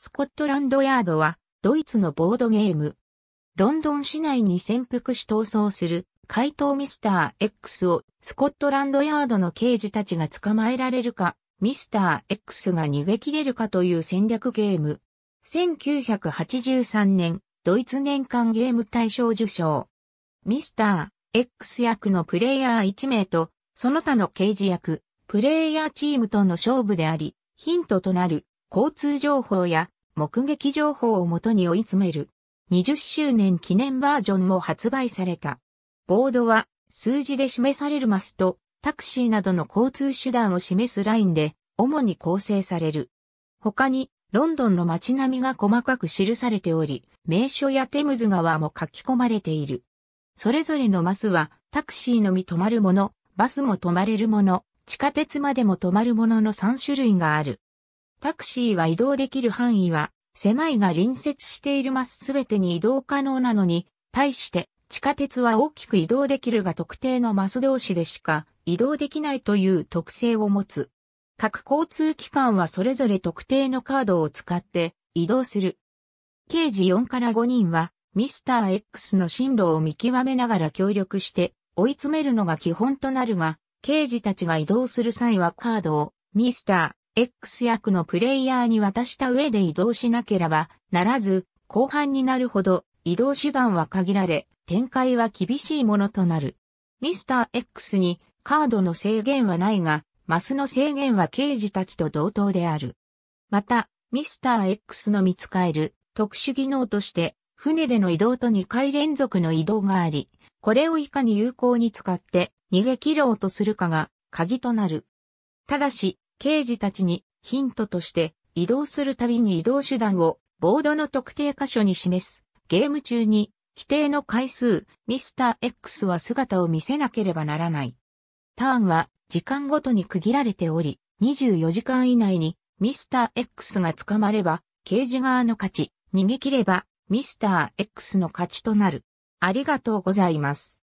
スコットランドヤードは、ドイツのボードゲーム。ロンドン市内に潜伏し逃走する、怪盗ミスター X を、スコットランドヤードの刑事たちが捕まえられるか、ミスター X が逃げ切れるかという戦略ゲーム。1983年、ドイツ年間ゲーム大賞受賞。ミスター X 役のプレイヤー1名と、その他の刑事役、プレイヤーチームとの勝負であり、ヒントとなる交通情報や目撃情報をもとに追い詰める。20周年記念バージョンも発売された。ボードは数字で示されるマスとタクシーなどの交通手段を示すラインで主に構成される。他にロンドンの街並みが細かく記されており、名所やテムズ川も書き込まれている。それぞれのマスはタクシーのみ止まるもの、バスも止まれるもの、地下鉄までも止まるものの3種類がある。タクシーは移動できる範囲は、狭いが隣接しているマスすべてに移動可能なのに、対して、地下鉄は大きく移動できるが特定のマス同士でしか移動できないという特性を持つ。各交通機関はそれぞれ特定のカードを使って移動する。刑事4から5人はミスター X の進路を見極めながら協力して追い詰めるのが基本となるが、刑事たちが移動する際はカードをミスター、X 役のプレイヤーに渡した上で移動しなければならず、後半になるほど移動手段は限られ、展開は厳しいものとなる。ミスター X にカードの制限はないが、マスの制限は刑事たちと同等である。また、ミスター X の見つかえる特殊技能として、船での移動と2回連続の移動があり、これをいかに有効に使って逃げ切ろうとするかが鍵となる。ただし、刑事たちにヒントとして移動するたびに移動手段をボードの特定箇所に示す。ゲーム中に規定の回数、ミスター X は姿を見せなければならない。ターンは時間ごとに区切られており、24時間以内にミスター X が捕まれば、刑事側の勝ち、逃げ切ればミスター X の勝ちとなる。ありがとうございます。